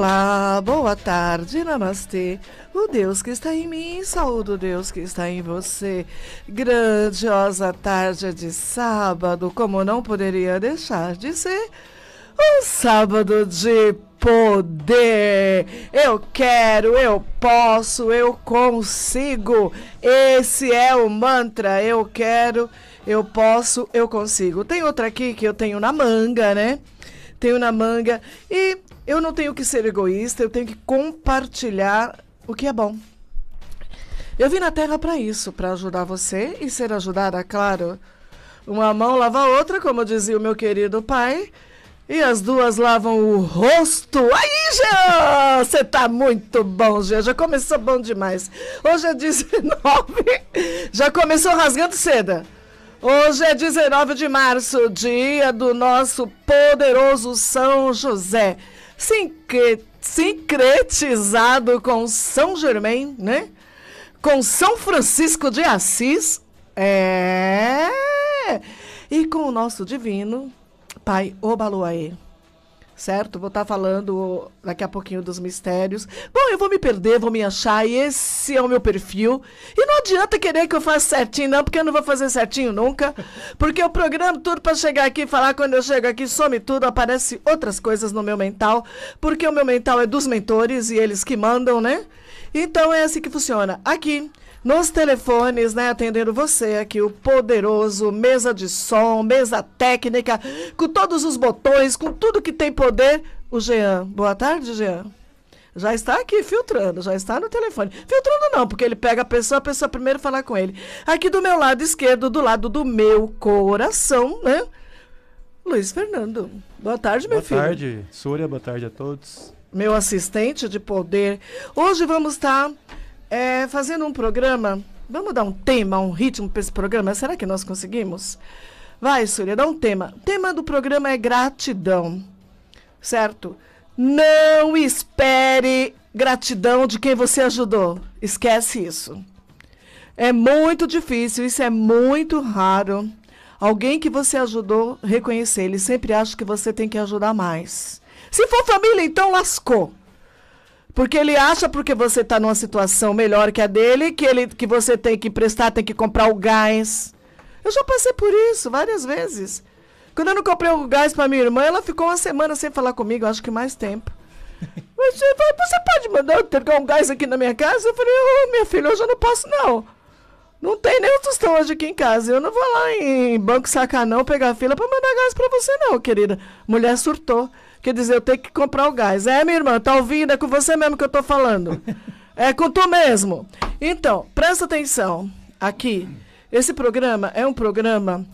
Olá, boa tarde, namastê. O Deus que está em mim, saúdo o Deus que está em você. Grandiosa tarde de sábado, como não poderia deixar de ser, um sábado de poder. Eu quero, eu posso, eu consigo. Esse é o mantra. Eu quero, eu posso, eu consigo. Tem outra aqui que eu tenho na manga, né? Tenho na manga e eu não tenho que ser egoísta, eu tenho que compartilhar o que é bom. Eu vim na Terra para isso, para ajudar você e ser ajudada, claro. Uma mão lava a outra, como dizia o meu querido pai. E as duas lavam o rosto. Aí, Jean! Você tá muito bom, Jean. Já começou bom demais. Hoje é 19. Já começou rasgando seda. Hoje é 19 de março, dia do nosso poderoso São José sincretizado com São Germain, né? Com São Francisco de Assis. É. E com o nosso divino Pai Obaluaê certo? Vou estar tá falando daqui a pouquinho dos mistérios. Bom, eu vou me perder, vou me achar, e esse é o meu perfil. E não adianta querer que eu faça certinho, não, porque eu não vou fazer certinho nunca. Porque eu programo tudo para chegar aqui e falar, quando eu chego aqui, some tudo, aparece outras coisas no meu mental, porque o meu mental é dos mentores e eles que mandam, né? Então é assim que funciona. Aqui, nos telefones, né, atendendo você aqui, o poderoso mesa de som, mesa técnica, com todos os botões, com tudo que tem poder, o Jean. Boa tarde, Jean. Já está aqui filtrando, já está no telefone. Filtrando não, porque ele pega a pessoa, a pessoa primeiro fala com ele. Aqui do meu lado esquerdo, do lado do meu coração, né? Luiz Fernando. Boa tarde, meu filho. Boa tarde, Súria, boa tarde a todos. Meu assistente de poder. Hoje vamos estar. Tá é, fazendo um programa. Vamos dar um tema, um ritmo para esse programa? Será que nós conseguimos? Vai, Surya, dá um tema. O tema do programa é gratidão, certo? Não espere gratidão de quem você ajudou. Esquece isso. É muito difícil, isso é muito raro. Alguém que você ajudou, reconhecer. Ele sempre acha que você tem que ajudar mais. Se for família, então lascou. Porque ele acha porque você está numa situação melhor que a dele, que ele que você tem que prestar, tem que comprar o gás. Eu já passei por isso várias vezes. Quando eu não comprei o gás para minha irmã, ela ficou uma semana sem falar comigo, acho que mais tempo. Você, você pode mandar eu entregar um gás aqui na minha casa? Eu falei, oh, minha filha, hoje eu não posso não. Não tem nem um tostão hoje aqui em casa. Eu não vou lá em banco sacanão pegar fila para mandar gás para você não, querida. Mulher surtou. Quer dizer, eu tenho que comprar o gás. É, minha irmã, tá ouvindo? É com você mesmo que eu tô falando. É com tu mesmo. Então, presta atenção aqui. Esse programa é um programa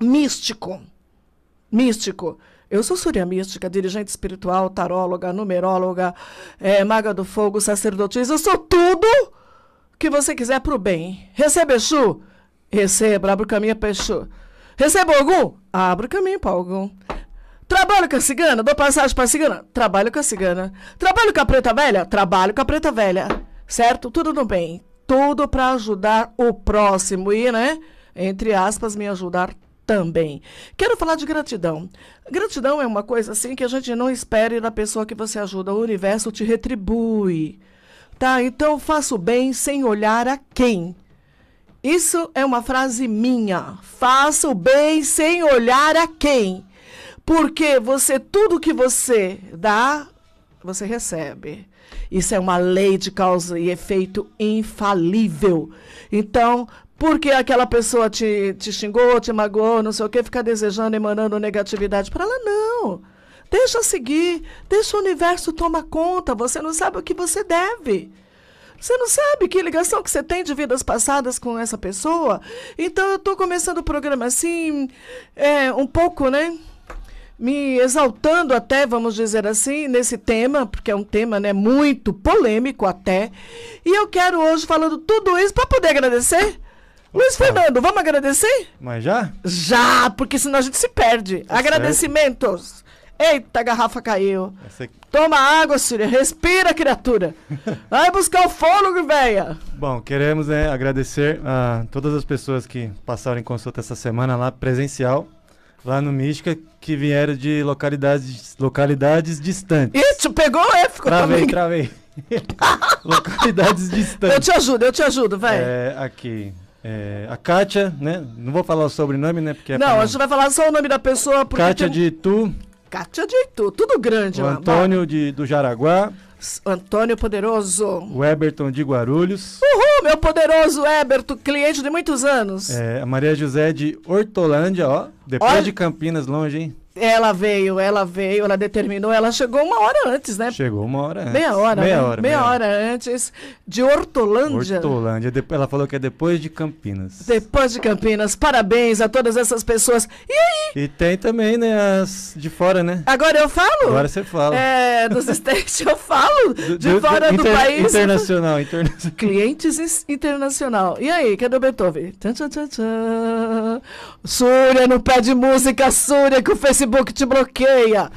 místico. Místico. Eu sou Surya Mística, dirigente espiritual, taróloga, numeróloga, é, maga do fogo, sacerdotisa. Eu sou tudo que você quiser pro bem. Receba Exu? Receba, abre o caminho para Exu. Receba algum? Abre o caminho para algum. Trabalho com a cigana? Dou passagem pra cigana? Trabalho com a cigana. Trabalho com a preta velha? Trabalho com a preta velha. Certo? Tudo no bem. Tudo para ajudar o próximo e, né? Entre aspas, me ajudar também. Quero falar de gratidão. Gratidão é uma coisa assim que a gente não espere da pessoa que você ajuda. O universo te retribui. Tá? Então faço bem sem olhar a quem. Isso é uma frase minha. Faço bem sem olhar a quem. Porque você tudo que você dá, você recebe. Isso é uma lei de causa e efeito infalível. Então, porque aquela pessoa te, te xingou, te magoou, não sei o que, ficar desejando, e mandando negatividade para ela, não. Deixa seguir, deixa o universo tomar conta. Você não sabe o que você deve. Você não sabe que ligação que você tem de vidas passadas com essa pessoa. Então eu estou começando o programa assim, é, um pouco, né? me exaltando até, vamos dizer assim, nesse tema, porque é um tema né, muito polêmico até. E eu quero hoje, falando tudo isso, para poder agradecer. Opa. Luiz Fernando, vamos agradecer? Mas já? Já, porque senão a gente se perde. Tá Agradecimentos. Certo. Eita, a garrafa caiu. Essa... Toma água, Síria. Respira, criatura. Vai buscar o fôlego, velha Bom, queremos né, agradecer a todas as pessoas que passaram em consulta essa semana lá presencial. Lá no Mística, que vieram de localidades, localidades distantes. Isso, pegou é? ficou Travei, também. travei. localidades distantes. Eu te ajudo, eu te ajudo, vai. É, aqui. É, a Kátia, né? Não vou falar o sobrenome, né? Porque é Não, a gente vai falar só o nome da pessoa. Kátia tem... de Itu. Kátia de Itu, tudo grande. O Antônio de, do Jaraguá. Antônio Poderoso. O Eberton de Guarulhos. Uhul, meu poderoso Eberton, cliente de muitos anos. É, a Maria José de Hortolândia, ó. Depois de Campinas, longe, hein? Ela veio, ela veio, ela determinou, ela chegou uma hora antes, né? Chegou uma hora antes. Meia hora, meia né? hora. Meia, meia hora. hora antes de Hortolândia. Hortolândia, ela falou que é depois de Campinas. Depois de Campinas. Parabéns a todas essas pessoas. E aí? E tem também, né, as de fora, né? Agora eu falo? Agora você fala. É, dos estates eu falo. de do, fora do, do inter, país. Internacional, internacional. Clientes internacional. E aí, cadê o Beethoven? Tchan, tchan, tchan, Súria no pé de música, Súria que o Facebook Facebook te bloqueia.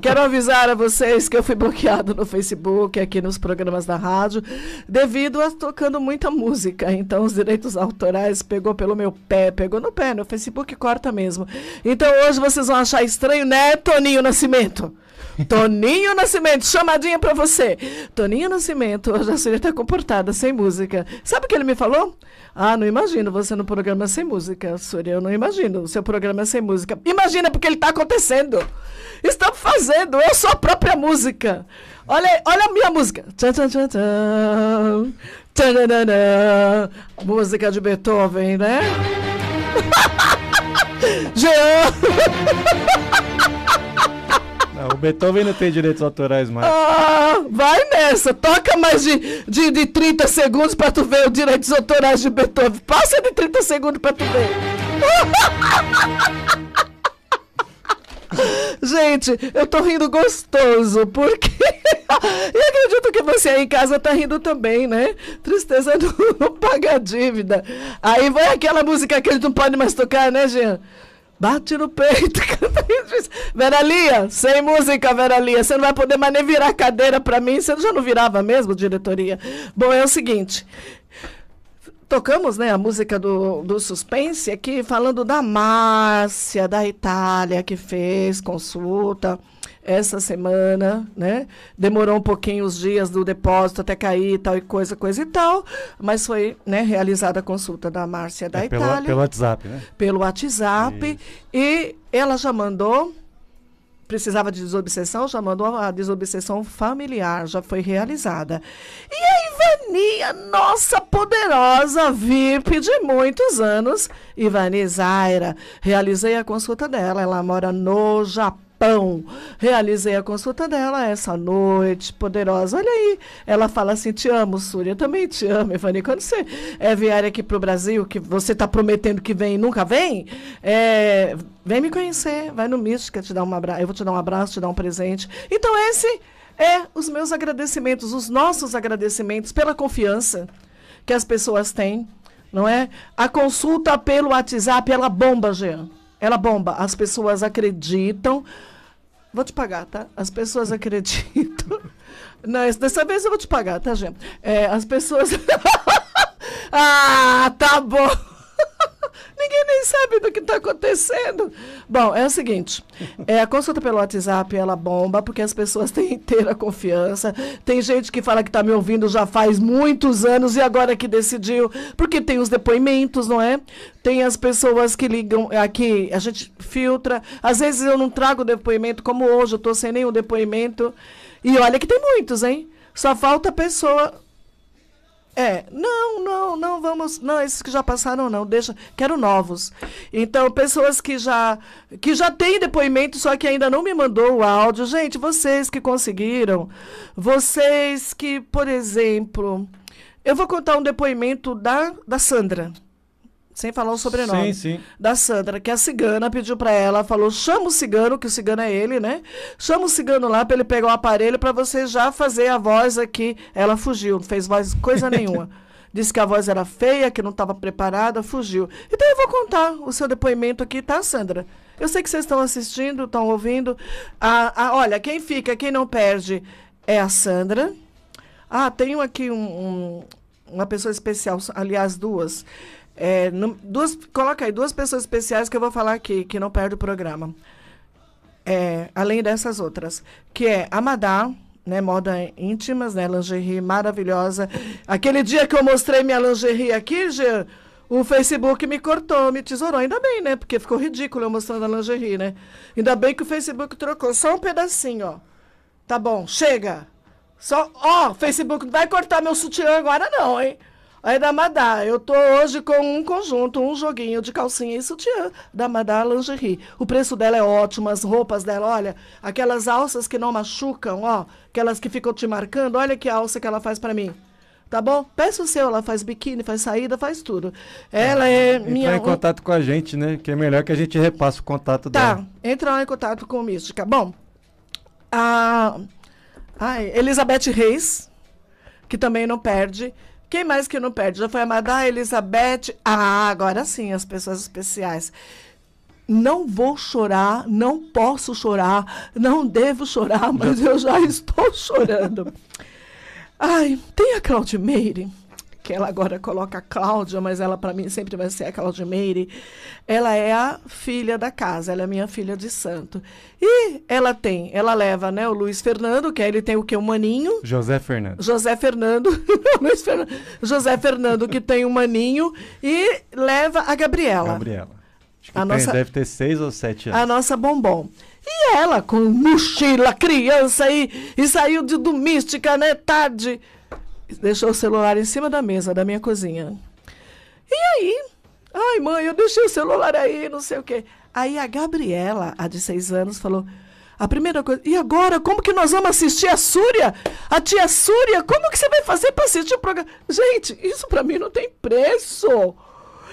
Quero avisar a vocês que eu fui bloqueado no Facebook, aqui nos programas da rádio, devido a tocando muita música. Então, os direitos autorais pegou pelo meu pé, pegou no pé, no Facebook corta mesmo. Então, hoje vocês vão achar estranho, né, Toninho Nascimento? Toninho Nascimento, chamadinha pra você. Toninho Nascimento, hoje a senhora tá comportada, sem música. Sabe o que ele me falou? Ah, não imagino você no programa sem música, Suri. Eu não imagino. O seu programa é sem música. Imagina porque ele está acontecendo. Estamos fazendo. Eu sou a própria música. Olha, olha a minha música. Tchan, tchan, tchan, tchan. tchan. Música de Beethoven, né? Jean! Não, o Beethoven não tem direitos autorais mais. Ah, vai nessa. Toca mais de, de, de 30 segundos pra tu ver os direitos autorais de Beethoven. Passa de 30 segundos pra tu ver. Gente, eu tô rindo gostoso, porque. e acredito que você aí em casa tá rindo também, né? Tristeza não, paga a dívida. Aí vai aquela música que gente não pode mais tocar, né, Jean? Bate no peito, Veralia, sem música, Veralia. Você não vai poder mais nem virar cadeira para mim. Você já não virava mesmo, diretoria? Bom, é o seguinte. Tocamos né, a música do, do suspense aqui, falando da Márcia, da Itália, que fez consulta essa semana, né? Demorou um pouquinho os dias do depósito até cair, tal e coisa, coisa e tal, mas foi né, realizada a consulta da Márcia da é, Itália. Pelo, pelo WhatsApp, né? Pelo WhatsApp. E ela já mandou precisava de desobsessão, já mandou a desobsessão familiar, já foi realizada. E a Ivania, nossa poderosa VIP de muitos anos, Ivani Zaira, realizei a consulta dela, ela mora no Japão. Realizei a consulta dela essa noite, poderosa. Olha aí. Ela fala assim: te amo, Surya. Eu também te amo, Evani. Quando você é vier aqui para o Brasil, que você está prometendo que vem e nunca vem, é, vem me conhecer. Vai no Mística, te dar um eu vou te dar um abraço, te dar um presente. Então, esse é os meus agradecimentos, os nossos agradecimentos pela confiança que as pessoas têm, não é? A consulta pelo WhatsApp, ela bomba, Jean. Ela bomba. As pessoas acreditam Vou te pagar, tá? As pessoas acreditam. Mas dessa vez eu vou te pagar, tá, gente? É, as pessoas. ah, tá bom! Ninguém nem sabe do que está acontecendo. Bom, é o seguinte: é, a consulta pelo WhatsApp ela bomba, porque as pessoas têm inteira confiança. Tem gente que fala que está me ouvindo já faz muitos anos e agora que decidiu, porque tem os depoimentos, não é? Tem as pessoas que ligam é, aqui, a gente filtra. Às vezes eu não trago depoimento, como hoje, eu estou sem nenhum depoimento. E olha que tem muitos, hein? Só falta a pessoa é, não, não, não vamos, não, esses que já passaram não, deixa, quero novos. Então, pessoas que já que já têm depoimento, só que ainda não me mandou o áudio. Gente, vocês que conseguiram, vocês que, por exemplo, eu vou contar um depoimento da da Sandra sem falar o sobrenome. Sim, sim. Da Sandra, que é a cigana pediu para ela, falou: chama o cigano, que o cigano é ele, né? Chama o cigano lá para ele pegar o aparelho para você já fazer a voz aqui. Ela fugiu, não fez voz coisa nenhuma. Disse que a voz era feia, que não estava preparada, fugiu. Então eu vou contar o seu depoimento aqui, tá, Sandra? Eu sei que vocês estão assistindo, estão ouvindo. a a olha, quem fica, quem não perde é a Sandra. Ah, tenho aqui um, um, uma pessoa especial, aliás, duas. É, duas, coloca aí duas pessoas especiais que eu vou falar aqui, que não perde o programa. É, além dessas outras. Que é Amadá, né? Moda íntimas, né? Lingerie maravilhosa. Aquele dia que eu mostrei minha lingerie aqui, Gê, o Facebook me cortou, me tesourou. Ainda bem, né? Porque ficou ridículo eu mostrando a lingerie, né? Ainda bem que o Facebook trocou. Só um pedacinho, ó. Tá bom, chega. Só, ó, Facebook, não vai cortar meu sutiã agora não, hein? Aí, Madá, eu tô hoje com um conjunto, um joguinho de calcinha e sutiã. Madá Lingerie. O preço dela é ótimo, as roupas dela, olha, aquelas alças que não machucam, ó, aquelas que ficam te marcando, olha que alça que ela faz para mim tá bom? Peça o seu, ela faz biquíni, faz saída, faz tudo. Tá. Ela é Entra minha. Entrar em contato com a gente, né? Que é melhor que a gente repasse o contato tá. dela. Tá, entra lá em contato com o Mística. Tá bom, a. Ah, ai, Elizabeth Reis, que também não perde. Quem mais que não perde? Já foi a Madá, ah, Elizabeth. Ah, agora sim, as pessoas especiais não vou chorar, não posso chorar, não devo chorar, mas eu já estou chorando. Ai, tem a Claudimeire que ela agora coloca Cláudia, mas ela para mim sempre vai ser a Cláudia Meire. Ela é a filha da casa, ela é minha filha de santo. E ela tem, ela leva, né, o Luiz Fernando, que aí ele tem o que o maninho? José Fernando. José Fernando. Luiz Fernando. José Fernando que tem o um maninho e leva a Gabriela. Gabriela. Acho que a tem, nossa, deve ter seis ou sete anos. A nossa bombom. E ela com mochila, criança e, e saiu de do mística, né, tarde deixou o celular em cima da mesa da minha cozinha. E aí? Ai, mãe, eu deixei o celular aí, não sei o quê. Aí a Gabriela, a de seis anos, falou: a primeira coisa, e agora? Como que nós vamos assistir a Súria? A tia Súria, como que você vai fazer para assistir o programa? Gente, isso para mim não tem preço.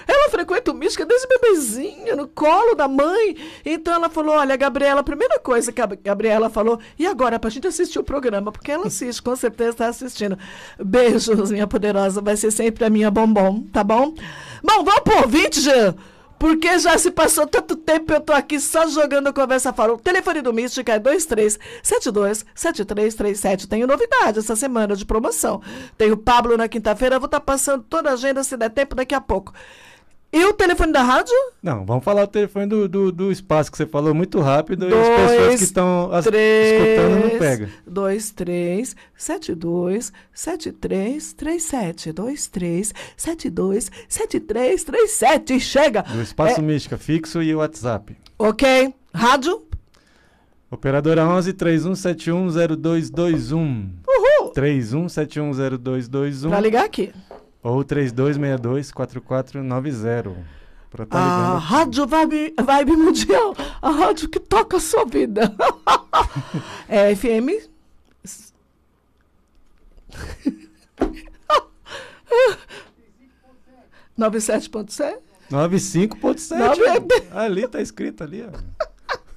Ela frequenta o mística desde bebezinha, no colo da mãe. Então ela falou: Olha, Gabriela, a primeira coisa que a Gabriela falou, e agora, pra gente assistir o programa, porque ela assiste, com certeza está assistindo. Beijos, minha poderosa, vai ser sempre a minha bombom, tá bom? Bom, vamos pro ouvinte, Jean. Porque já se passou tanto tempo, eu tô aqui só jogando a conversa fora. O telefone do Mística é 2372-7337. Tenho novidade essa semana de promoção. Tenho Pablo na quinta-feira, vou estar tá passando toda a agenda, se der tempo, daqui a pouco. E o telefone da rádio? Não, vamos falar o telefone do, do, do espaço que você falou muito rápido dois, e as pessoas que estão escutando não pegam. 23 72 73 37 23 72 73 37. Chega! O espaço é... mística fixo e o WhatsApp. Ok. Rádio? Operadora 11 3171 0221. Uhul! 31710221. Pra ligar aqui. Ou 3262-4490. Pra tá a Rádio Vibe, Vibe Mundial, a rádio que toca a sua vida. é FM. Nove sete ponto sete? Ali tá escrito ali, ó.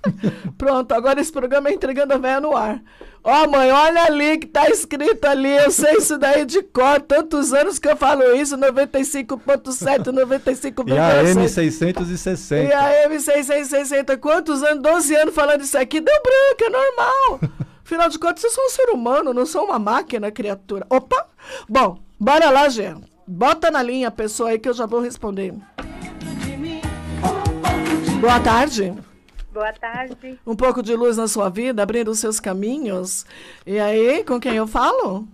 Pronto, agora esse programa é entregando a véia no ar. Ó, oh, mãe, olha ali que tá escrito ali. Eu sei isso daí de cor. Tantos anos que eu falo isso: 95,7, 95,7. E a M660. E a M660. Quantos anos? 12 anos falando isso aqui. Deu branco, é normal. Afinal de contas, eu sou um ser humano, não sou uma máquina, criatura. Opa! Bom, bora lá, Gê. Bota na linha a pessoa aí que eu já vou responder. Boa tarde. Boa tarde. Um pouco de luz na sua vida, abrindo os seus caminhos. E aí, com quem eu falo?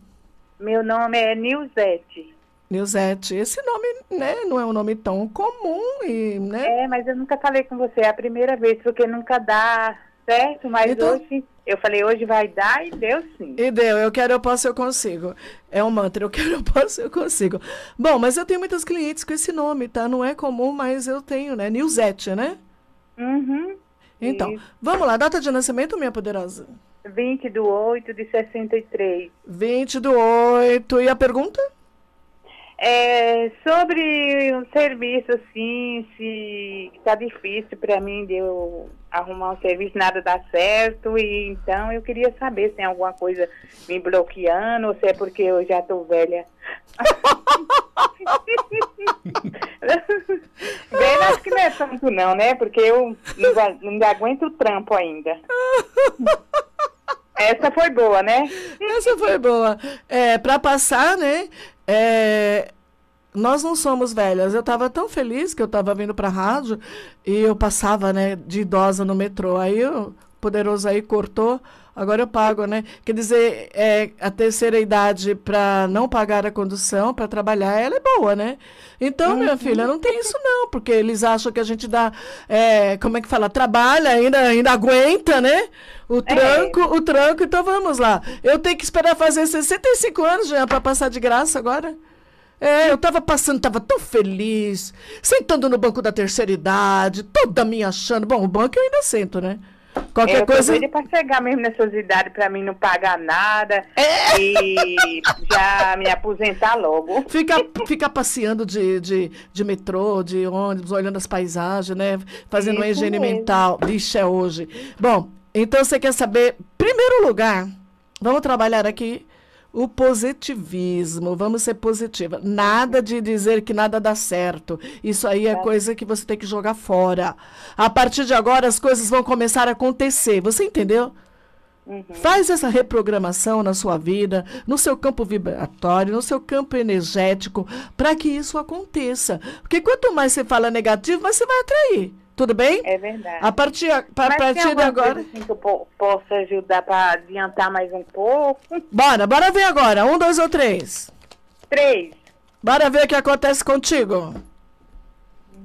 Meu nome é Nilzete. Nilzete, esse nome né, não é um nome tão comum. E, né? É, mas eu nunca falei com você, é a primeira vez, porque nunca dá certo, mas então... hoje eu falei, hoje vai dar e deu sim. E deu, eu quero, eu posso, eu consigo. É um mantra, eu quero, eu posso, eu consigo. Bom, mas eu tenho muitas clientes com esse nome, tá? Não é comum, mas eu tenho, né? Nilzete, né? Uhum. Então, vamos lá, data de nascimento, minha poderosa? 20 do 8 de 63. 20 do 8. E a pergunta? É sobre um serviço, assim, se tá difícil para mim de eu arrumar um serviço, nada dá certo. E então eu queria saber se tem alguma coisa me bloqueando ou se é porque eu já tô velha. Bem, acho que não é tanto não, né? Porque eu não, aguento o trampo ainda. Essa foi boa, né? Essa foi boa. É, para passar, né? É, nós não somos velhas. Eu estava tão feliz que eu estava vindo para a rádio e eu passava, né, de idosa no metrô. Aí o poderoso aí cortou agora eu pago, né? Quer dizer, é, a terceira idade para não pagar a condução, para trabalhar, ela é boa, né? Então, minha uhum. filha, não tem isso não, porque eles acham que a gente dá, é, como é que fala, trabalha, ainda, ainda aguenta, né? O é. tranco, é. o tranco, então vamos lá. Eu tenho que esperar fazer 65 anos, já para passar de graça agora? É, eu tava passando, tava tão feliz, sentando no banco da terceira idade, toda me achando. Bom, o banco eu ainda sento, né? Qualquer é, coisa. Eu para chegar mesmo nessas idades para mim não pagar nada é. e já me aposentar logo. fica fica passeando de, de, de metrô, de ônibus, olhando as paisagens, né? Fazendo Isso uma higiene mesmo. mental. Vixe, é hoje. Bom, então você quer saber, primeiro lugar, vamos trabalhar aqui o positivismo, vamos ser positiva. Nada de dizer que nada dá certo. Isso aí é, é, coisa que você tem que jogar fora. A partir de agora as coisas vão começar a acontecer. Você entendeu? Uhum. Faz essa reprogramação na sua vida, no seu campo vibratório, no seu campo energético, para que isso aconteça. Porque quanto mais você fala negativo, mais você vai atrair. Tudo bem? É verdade. A partir, a, Mas partir de agora. Coisa assim que eu posso ajudar para adiantar mais um pouco. Bora, bora ver agora. Um, dois ou três? Três. Bora ver o que acontece contigo.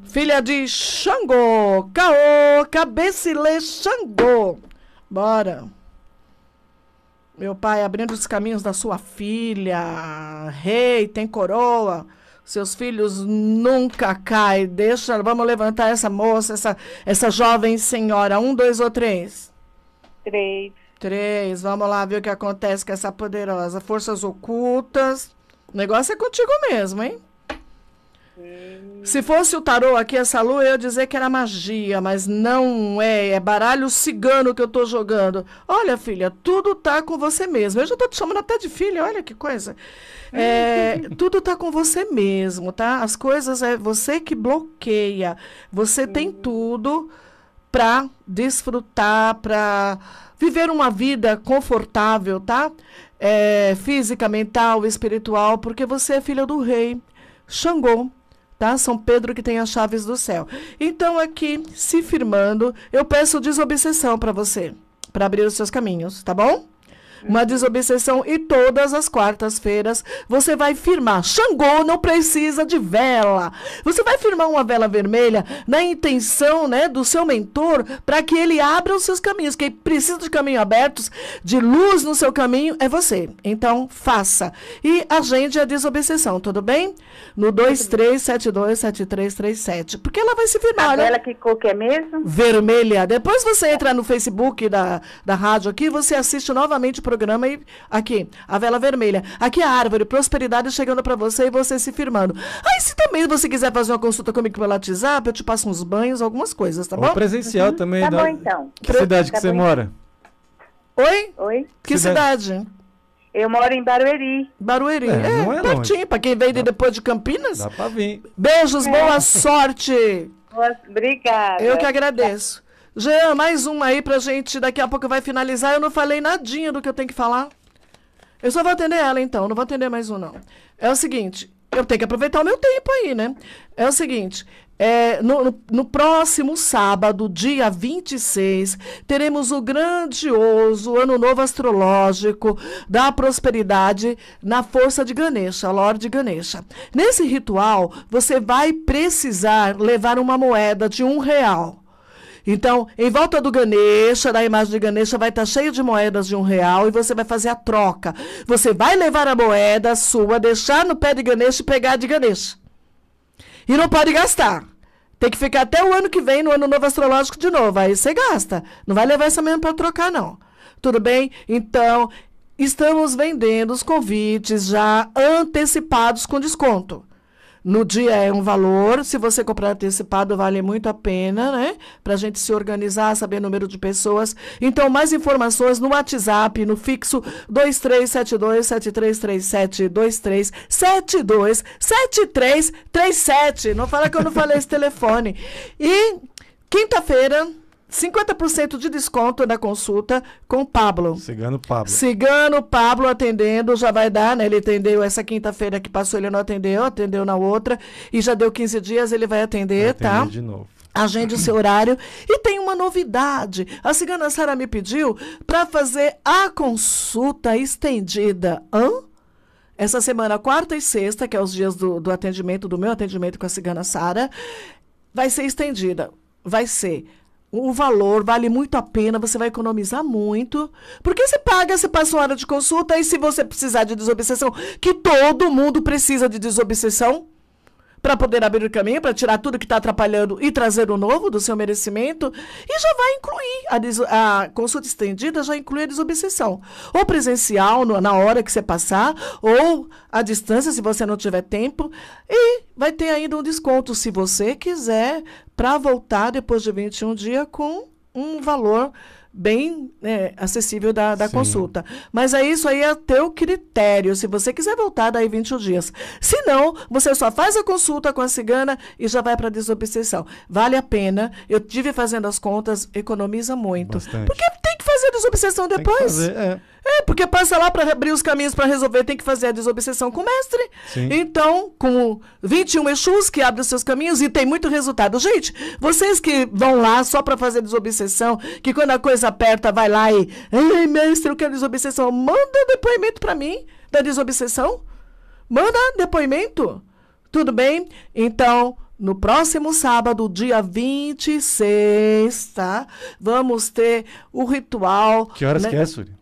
Filha de Xangô. Caô, lê Xangô. Bora. Meu pai abrindo os caminhos da sua filha. Rei, tem coroa. Seus filhos nunca caem. Deixa, vamos levantar essa moça, essa, essa jovem senhora. Um, dois ou três? Três. Três. Vamos lá ver o que acontece com essa poderosa. Forças ocultas. O negócio é contigo mesmo, hein? Se fosse o tarô aqui, essa lua, eu ia dizer que era magia, mas não é. É baralho cigano que eu tô jogando. Olha, filha, tudo tá com você mesmo. Eu já tô te chamando até de filha, olha que coisa. É, tudo tá com você mesmo, tá? As coisas é você que bloqueia. Você uhum. tem tudo pra desfrutar, pra viver uma vida confortável, tá? É, física, mental, espiritual, porque você é filha do rei. Xangô tá? São Pedro que tem as chaves do céu. Então aqui, se firmando, eu peço desobsessão para você, para abrir os seus caminhos, tá bom? uma desobsessão. E todas as quartas-feiras você vai firmar. Xangô não precisa de vela. Você vai firmar uma vela vermelha na intenção né, do seu mentor para que ele abra os seus caminhos. Quem precisa de caminho abertos, de luz no seu caminho, é você. Então, faça. E agende a desobsessão, tudo bem? No 23727337. Porque ela vai se firmar. A né? vela que qualquer é mesmo? Vermelha. Depois você entra no Facebook da, da rádio aqui, você assiste novamente o programa programa e aqui, a vela vermelha. Aqui é a árvore, prosperidade chegando para você e você se firmando. Aí se também você quiser fazer uma consulta comigo pelo WhatsApp, eu te passo uns banhos, algumas coisas, tá Ou bom? presencial uhum. também. Tá da... bom então. Que cidade tá que você bom. mora? Oi? Oi? Que cidade? cidade? Eu moro em Barueri. Barueri, é, é, é pertinho, para quem veio de depois de Campinas. Dá para vir. Beijos, é. boa sorte. Boa, obrigada. Eu que agradeço. Jean, mais uma aí pra gente. Daqui a pouco vai finalizar. Eu não falei nadinha do que eu tenho que falar. Eu só vou atender ela, então. Não vou atender mais um, não. É o seguinte. Eu tenho que aproveitar o meu tempo aí, né? É o seguinte. É, no, no, no, próximo sábado, dia 26, teremos o grandioso Ano Novo Astrológico da Prosperidade na força de Ganesha, Lorde Ganesha. Nesse ritual, você vai precisar levar uma moeda de um real. Então, em volta do Ganesha, da imagem de Ganesha, vai estar cheio de moedas de um real e você vai fazer a troca. Você vai levar a moeda sua, deixar no pé de Ganesha e pegar de Ganesha. E não pode gastar. Tem que ficar até o ano que vem, no ano novo astrológico, de novo. Aí você gasta. Não vai levar essa mesmo para trocar, não. Tudo bem? Então, estamos vendendo os convites já antecipados com desconto. No dia é um valor, se você comprar antecipado, vale muito a pena, né? Para a gente se organizar, saber o número de pessoas. Então, mais informações no WhatsApp, no fixo 2372-7337, 2372-7337. Não fala que eu não falei esse telefone. E quinta-feira. 50% de desconto na consulta com o Pablo. Cigano Pablo. Cigano Pablo atendendo, já vai dar, né? Ele atendeu essa quinta-feira que passou, ele não atendeu, atendeu na outra. E já deu 15 dias, ele vai atender, vai tá? Atender de novo. Agende o seu horário. E tem uma novidade. A cigana Sara me pediu para fazer a consulta estendida. Hã? Essa semana, quarta e sexta, que é os dias do, do atendimento, do meu atendimento com a cigana Sara, vai ser estendida. Vai ser o valor vale muito a pena, você vai economizar muito. Porque você paga, você passa uma hora de consulta, e se você precisar de desobsessão, que todo mundo precisa de desobsessão, para poder abrir o caminho, para tirar tudo que está atrapalhando e trazer o novo do seu merecimento. E já vai incluir a, a consulta estendida, já inclui a desobsessão. Ou presencial, no, na hora que você passar, ou à distância, se você não tiver tempo. E vai ter ainda um desconto, se você quiser, para voltar depois de 21 dias com um valor bem né, acessível da, da consulta. Mas é isso aí é teu critério, se você quiser voltar daí 21 dias. Se não, você só faz a consulta com a cigana e já vai para desobsessão. Vale a pena. Eu tive fazendo as contas, economiza muito. Bastante. Porque tem que fazer a desobsessão depois. Fazer, é. é. porque passa lá para abrir os caminhos para resolver, tem que fazer a desobsessão com o mestre. Sim. Então, com 21 Exus que abre os seus caminhos e tem muito resultado. Gente, vocês que vão lá só para fazer desobsessão, que quando a coisa aperta, vai lá e. Ei, mestre, eu quero desobsessão. Manda depoimento para mim da desobsessão. Manda depoimento. Tudo bem? Então. No próximo sábado, dia 26, tá? Vamos ter o ritual. Que horas né? que é, Suri?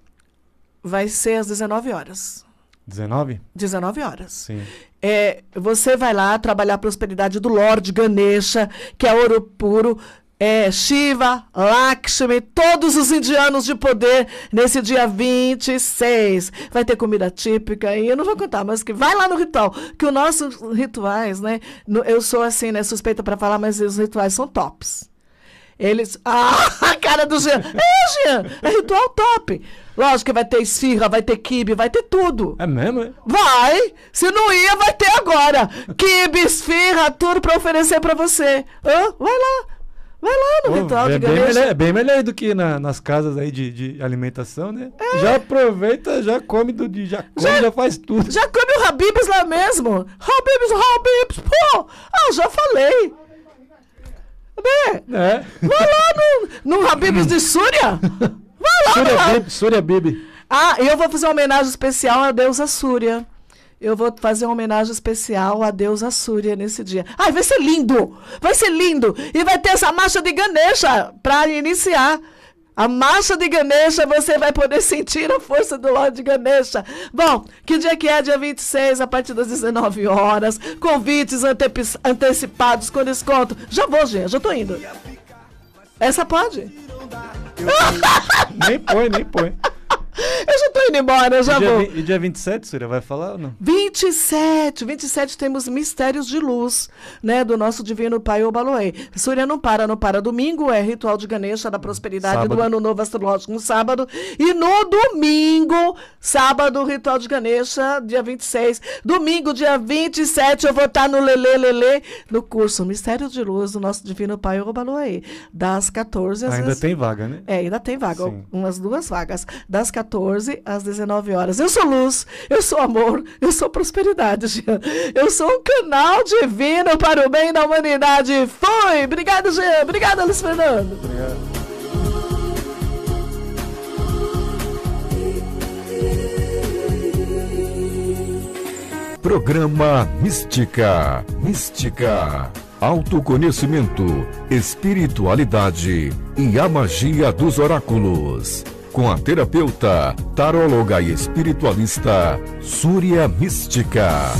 Vai ser às 19 horas. 19? 19 horas. Sim. É, você vai lá trabalhar a prosperidade do Lorde Ganesha, que é ouro puro, é, Shiva, Lakshmi, todos os indianos de poder nesse dia 26. Vai ter comida típica e eu não vou contar, mas que vai lá no ritual, que os nossos rituais, né? Eu sou assim, né, suspeita para falar, mas os rituais são tops. Eles. Ah, a cara do Jean! É, Jean! É ritual top! Lógico que vai ter esfirra, vai ter kibe, vai ter tudo. É mesmo? É? Vai! Se não ia, vai ter agora! Kibe, esfirra, tudo pra oferecer pra você. Hã? Vai lá! Vai lá no Pô, ritual é de bem melhor, É bem melhor do que na, nas casas aí de, de alimentação, né? É. Já aproveita, já come do de já, já, já, faz tudo. Já come o Habibs lá mesmo. Habibs, Habibs, pô! Ah, já falei. Né? É. Vai lá no, no Habibs de Súria. Vai lá, Súria, Súria Bibi. Ah, eu vou fazer uma homenagem especial à deusa Súria eu vou fazer uma homenagem especial a deusa Súria nesse dia. Ai, vai ser lindo! Vai ser lindo! E vai ter essa marcha de Ganesha para iniciar. A marcha de Ganesha, você vai poder sentir a força do Lorde Ganesha. Bom, que dia que é? Dia 26, a partir das 19 horas. Convites ante antecipados com desconto. Já vou, gente, já tô indo. Essa pode? nem põe, nem põe. Eu já tô indo embora, eu já e dia, vou. E dia 27, Surya, vai falar ou não? 27, 27 temos Mistérios de Luz, né, do nosso divino pai Obaloei. Surya não para, não para. Domingo é ritual de Ganesha da prosperidade sábado. do ano novo astrológico no sábado. E no domingo, sábado, ritual de Ganesha, dia 26. Domingo, dia 27, eu vou estar tá no Lele Lele, no curso Mistérios de Luz do nosso divino pai Obaloei. das 14 às Ainda vezes... tem vaga, né? É, ainda tem vaga, Sim. umas duas vagas, das 14 às 19 horas. Eu sou luz, eu sou amor, eu sou prosperidade. Jean. Eu sou um canal divino para o bem da humanidade. Foi! Obrigado, Jean. Obrigada, Luiz Fernando. Obrigado. Programa Mística, Mística, Autoconhecimento, Espiritualidade e a Magia dos Oráculos com a terapeuta, taróloga e espiritualista Súria Mística.